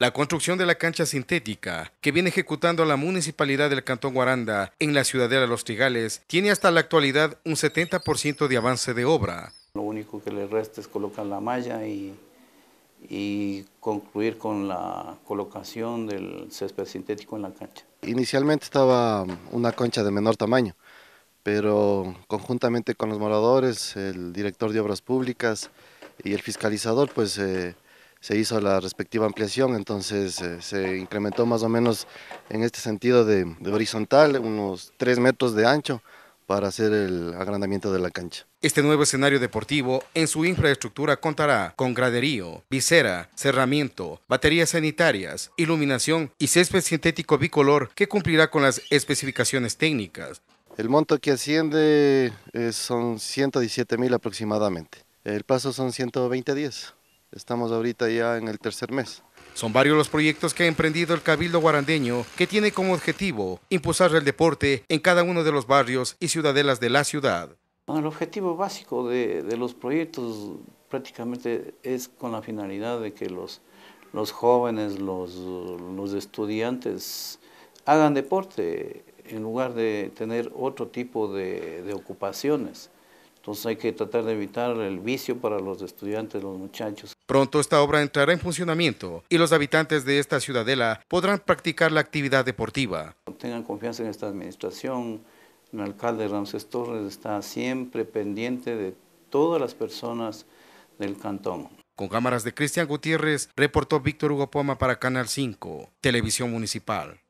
La construcción de la cancha sintética que viene ejecutando la municipalidad del Cantón Guaranda en la ciudadela Los Tigales tiene hasta la actualidad un 70% de avance de obra. Lo único que le resta es colocar la malla y, concluir con la colocación del césped sintético en la cancha. Inicialmente estaba una concha de menor tamaño, pero conjuntamente con los moradores, el director de Obras Públicas y el fiscalizador, pues... Eh, se hizo la respectiva ampliación, entonces eh, se incrementó más o menos en este sentido de, horizontal, unos 3 metros de ancho para hacer el agrandamiento de la cancha. Este nuevo escenario deportivo en su infraestructura contará con graderío, visera, cerramiento, baterías sanitarias, iluminación y césped sintético bicolor que cumplirá con las especificaciones técnicas. El monto que asciende eh, son 117 mil aproximadamente. El plazo son 120 días. Estamos ahorita ya en el tercer mes. Son varios los proyectos que ha emprendido el Cabildo Guarandeño, que tiene como objetivo impulsar el deporte en cada uno de los barrios y ciudadelas de la ciudad. El objetivo básico de, los proyectos prácticamente es con la finalidad de que los, jóvenes, los, estudiantes hagan deporte en lugar de tener otro tipo de ocupaciones. Entonces hay que tratar de evitar el vicio para los estudiantes, los muchachos. Pronto esta obra entrará en funcionamiento y los habitantes de esta ciudadela podrán practicar la actividad deportiva. Tengan confianza en esta administración. El alcalde Ramses Torres está siempre pendiente de todas las personas del cantón. Con cámaras de Cristian Gutiérrez, reportó Víctor Hugo Poma para Canal 5, Televisión Municipal.